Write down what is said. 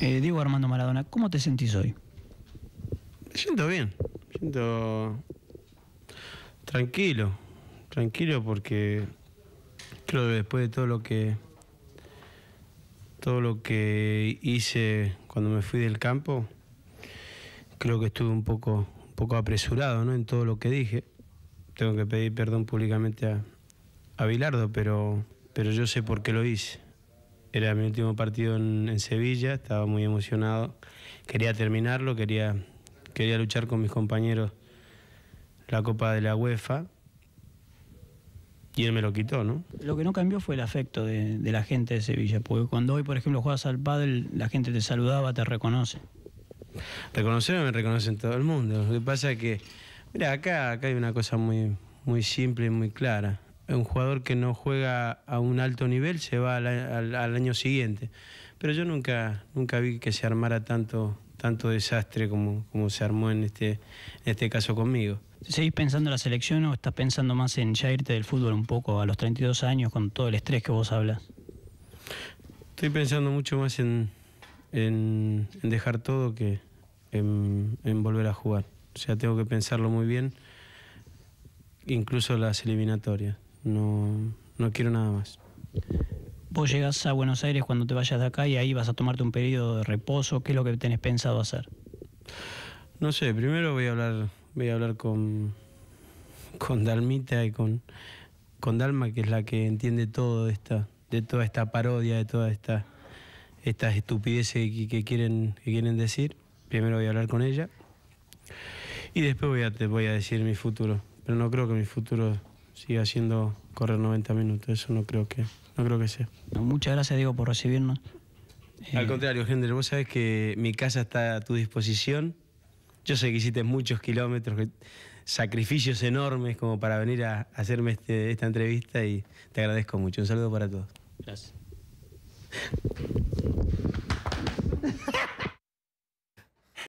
Eh, Diego Armando Maradona, ¿cómo te sentís hoy? Me siento bien, me siento tranquilo, tranquilo porque creo que después de todo lo que todo lo que hice cuando me fui del campo, creo que estuve un poco, un poco apresurado ¿no? en todo lo que dije. Tengo que pedir perdón públicamente a, a Bilardo, pero, pero yo sé por qué lo hice. Era mi último partido en, en Sevilla, estaba muy emocionado. Quería terminarlo, quería, quería luchar con mis compañeros la Copa de la UEFA. Y él me lo quitó, ¿no? Lo que no cambió fue el afecto de, la gente de Sevilla, porque cuando hoy, por ejemplo, juegas al pádel, la gente te saludaba, te reconoce. reconoce me reconocen todo el mundo. Lo que pasa es que, mira, acá, acá hay una cosa muy, muy simple y muy clara un jugador que no juega a un alto nivel se va al, año siguiente. Pero yo nunca, nunca vi que se armara tanto, tanto desastre como, como se armó en este, en este caso conmigo. ¿Seguís pensando en la selección o estás pensando más en ya irte del fútbol un poco a los 32 años con todo el estrés que vos hablas? Estoy pensando mucho más en, en, dejar todo que en volver a jugar. O sea, tengo que pensarlo muy bien, incluso las eliminatorias. No, no quiero nada más. Vos llegás a Buenos Aires cuando te vayas de acá y ahí vas a tomarte un periodo de reposo. ¿Qué es lo que tenés pensado hacer? No sé, primero voy a hablar, voy a hablar con, con Dalmita y con, con Dalma, que es la que entiende todo de esta, de toda esta parodia, de toda esta estas estupideces que, que, quieren, que quieren decir. Primero voy a hablar con ella. Y después voy a, te voy a decir mi futuro. Pero no creo que mi futuro Sigue haciendo correr 90 minutos. Eso no creo que, no creo que sea. Muchas gracias, Diego, por recibirnos. Al eh, contrario, Gendry, vos sabés que mi casa está a tu disposición. Yo sé que hiciste muchos kilómetros, sacrificios enormes como para venir a hacerme este, esta entrevista y te agradezco mucho. Un saludo para todos. Gracias.